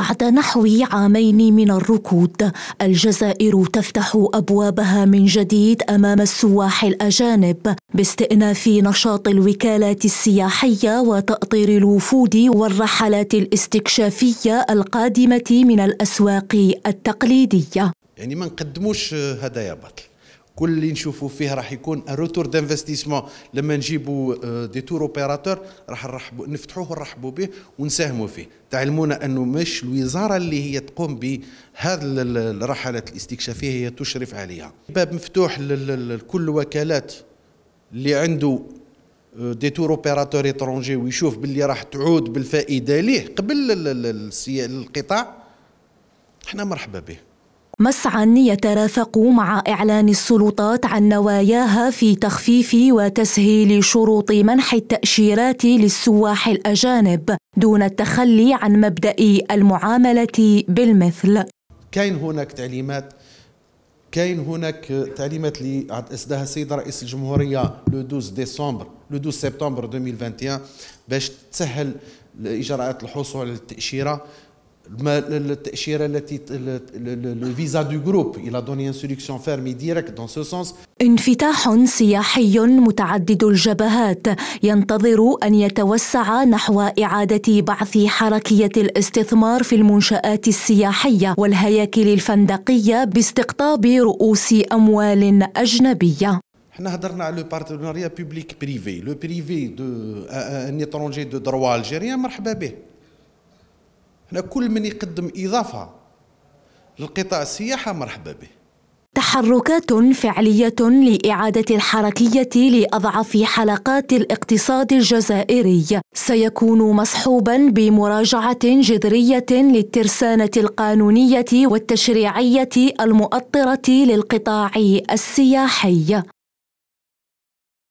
بعد نحو عامين من الركود الجزائر تفتح ابوابها من جديد امام السواح الاجانب باستئناف نشاط الوكالات السياحيه وتاطير الوفود والرحلات الاستكشافيه القادمه من الاسواق التقليديه يعني ما نقدموش آه، هدايا بطل كل اللي نشوفوا فيه راح يكون روتور دانفستيسمون لما نجيبوا دي تور اوبيراتور راح نرحبوا نفتحوه ونرحبوا به ونساهموا فيه تعلمونا انه مش الوزاره اللي هي تقوم بهذه الرحلات الاستكشافيه هي تشرف عليها باب مفتوح لكل الوكالات اللي عنده دي تور اوبيراتور اترونجي ويشوف باللي راح تعود بالفائده ليه قبل القطاع احنا مرحبا به مسعى يترافق مع إعلان السلطات عن نواياها في تخفيف وتسهيل شروط منح التأشيرات للسواح الأجانب دون التخلي عن مبدأ المعاملة بالمثل كاين هناك تعليمات كاين هناك تعليمات اللي اسداها السيد رئيس الجمهوريه لو 12 ديسمبر لو 12 سبتمبر 2021 باش تسهل اجراءات الحصول على التاشيره انفتاح سياحي متعدد الجبهات ينتظر أن يتوسع نحو إعادة بعث حركية الاستثمار في المنشآت السياحية والهياكل الفندقية باستقطاب رؤوس أموال أجنبية حنا هضرنا على لو بارتناريا بوبليك بريفي لو بريفي دو ان اترونجي دو دروا الجيريان مرحبا به هنا كل من يقدم إضافة للقطاع السياحة مرحبا به تحركات فعلية لإعادة الحركية لأضعف حلقات الاقتصاد الجزائري سيكون مصحوبا بمراجعة جذرية للترسانة القانونية والتشريعية المؤطرة للقطاع السياحي